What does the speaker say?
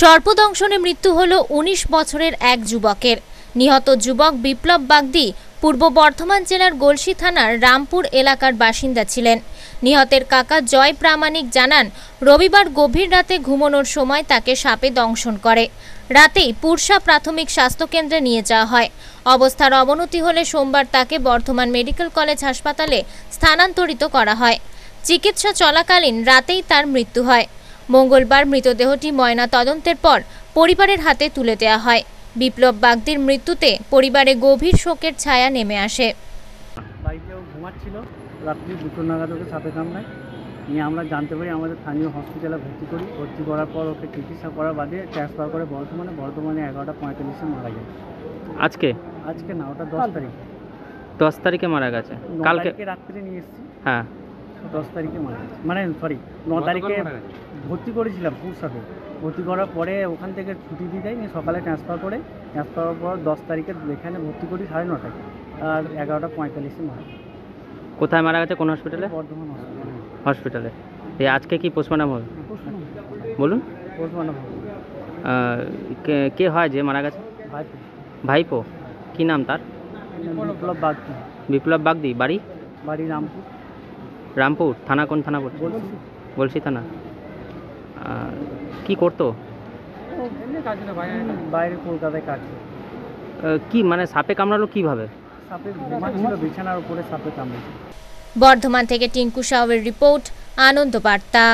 সর্পদংশনে মৃত্যু হল ১৯ বছরের এক যুবকের নিহত যুবক বিপ্লব বাগদি পূর্ব বর্ধমান জেলার গলসি থানার রামপুর এলাকার বাসিন্দা ছিলেন নিহতের কাকা জয় প্রামাণিক জানান রবিবার গভীর রাতে ঘুমানোর সময় তাকে সাপে দংশন করে রাতেই পুরসা প্রাথমিক স্বাস্থ্যকেন্দ্রে নিয়ে যাওয়া হয় অবস্থার অবনতি হলে সোমবার তাকে বর্ধমান মেডিকেল কলেজ হাসপাতালে স্থানান্তরিত করা হয় চিকিৎসা চলাকালীন রাতেই তার মৃত্যু হয় মঙ্গলবার মৃতদেহটি ময়না তদন্তের পর পরিবারের হাতে তুলে দেওয়া হয় বিপ্লব বাগদির মৃত্যুতে পরিবারে গভীর শোকের ছায়া নেমে আসে রাত্রি নাগাদ নিয়ে আমরা জানতে পারি আমাদের স্থানীয় হসপিটালে ভর্তি করি ভর্তি করার পর ওকে চিকিৎসা করার বাদে ট্রান্সফার করে বর্ধমানে বর্ধমানে এগারোটা পঁয়তাল্লিশে মারা যায় আজকে আজকে না ওটা দশ তারিখ দশ তারিখে মারা গেছে কালকে রাত্রে নিয়ে এসেছি হ্যাঁ দশ তারিখে মারা গেছে মানে সরি ন তারিখে ভর্তি করেছিলাম পুরসাতে ভর্তি করার পরে ওখান থেকে ছুটি দিয়ে দেয় নিয়ে সকালে ট্রান্সফার করে ট্রান্সফার করার পর দশ তারিখে এখানে ভর্তি করি সাড়ে নটায় আর এগারোটা পঁয়তাল্লিশে মারা কোথায় মারা গেছে কোন হসপিটালে বর্ধমান হসপিটালে এই আজকে কি পোস্টমার্টম হবে বলুন পোস্টমার্টম কে হয় যে মারা গেছে ভাইপো কি নাম তার বিপ্লব বাগদি বিপ্লব বাগদি বাড়ি বাড়ি রামপুর রামপুর থানা কোন থানা পড়ছে বলছি থানা কি করতো বাইরে কলকাতায় কাজ কি মানে সাপে কামড়ালো কিভাবে বিছানার উপরে সাপে বর্ধমান থেকে টিঙ্কু সাউয়ের রিপোর্ট আনন্দ বার্তা